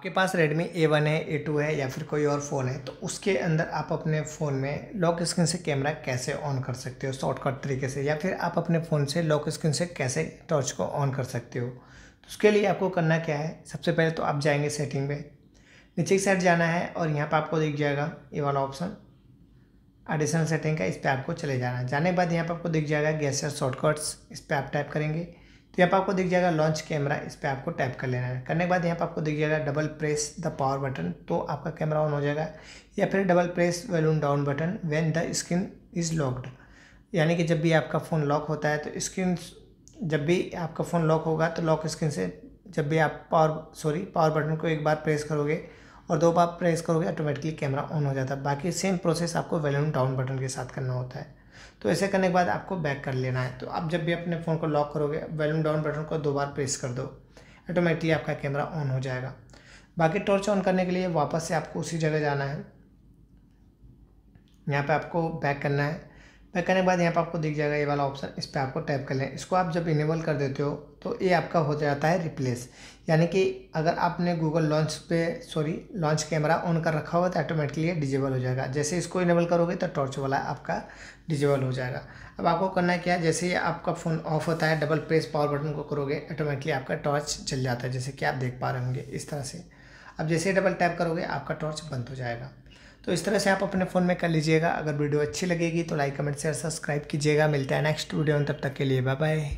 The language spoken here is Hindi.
आपके पास रेडमी ए वन है ए टू है या फिर कोई और फ़ोन है तो उसके अंदर आप अपने फ़ोन में लॉक स्क्रीन से कैमरा कैसे ऑन कर सकते हो शॉर्टकट तरीके से या फिर आप अपने फ़ोन से लॉक स्क्रीन से कैसे टॉर्च को ऑन कर सकते हो तो उसके लिए आपको करना क्या है सबसे पहले तो आप जाएंगे सेटिंग में नीचे की साइड जाना है और यहाँ पर आपको दिख जाएगा ये वाला ऑप्शन एडिशनल सेटिंग का इस पर आपको चले जाना है जाने के बाद यहाँ पर आपको दिख जाएगा गैसर शॉर्टकट्स इस पर आप टाइप करेंगे तो यहाँ पर आपको दिख जाएगा लॉन्च कैमरा इस पर आपको टैप कर लेना है करने के बाद यहाँ पर आपको दिख जाएगा double press the power button तो आपका कैमरा ऑन हो जाएगा या फिर double press volume down button when the screen is locked यानी कि जब भी आपका फ़ोन लॉक होता है तो स्क्रीन जब भी आपका फ़ोन लॉक होगा तो लॉक स्क्रीन से जब भी आप पावर सॉरी पावर बटन को एक बार प्रेस करोगे और दो बार प्रेस करोगे ऑटोमेटिकली कैमरा ऑन हो जाता है बाकी सेम प्रोसेस आपको वॉल्यूम डाउन बटन के साथ करना होता है तो ऐसे करने के बाद आपको बैक कर लेना है तो आप जब भी अपने फ़ोन को लॉक करोगे वॉल्यूम डाउन बटन को दो बार प्रेस कर दो ऑटोमेटिकली आपका कैमरा ऑन हो जाएगा बाकी टॉर्च ऑन करने के लिए वापस से आपको उसी जगह जाना है यहाँ पे आपको बैक करना है बैक करने के बाद यहाँ पर आपको दिख जाएगा ये वाला ऑप्शन इस पर आपको टैप कर लें इसको आप जब इनेबल कर देते हो तो ये आपका हो जाता है रिप्लेस यानी कि अगर आपने गूगल लॉन्च पे सॉरी लॉन्च कैमरा ऑन कर रखा हुआ तो ऑटोमेटिकली डिजेबल हो जाएगा जैसे इसको इनेबल करोगे तो टॉर्च वाला आपका डिजेबल हो जाएगा अब आपको करना क्या है जैसे ही आपका फ़ोन ऑफ होता है डबल प्रेस पावर बटन को करोगे ऑटोमेटिकली आपका टॉर्च चल जाता है जैसे कि आप देख पा रहे होंगे इस तरह से अब जैसे ही डबल टैप करोगे आपका टॉर्च बंद हो जाएगा तो इस तरह से आप अपने फ़ोन में कर लीजिएगा अगर वीडियो अच्छी लगेगी तो लाइक कमेंट शेयर सब्सक्राइब कीजिएगा मिलता है नेक्स्ट वीडियो में तब तक के लिए बाय बाय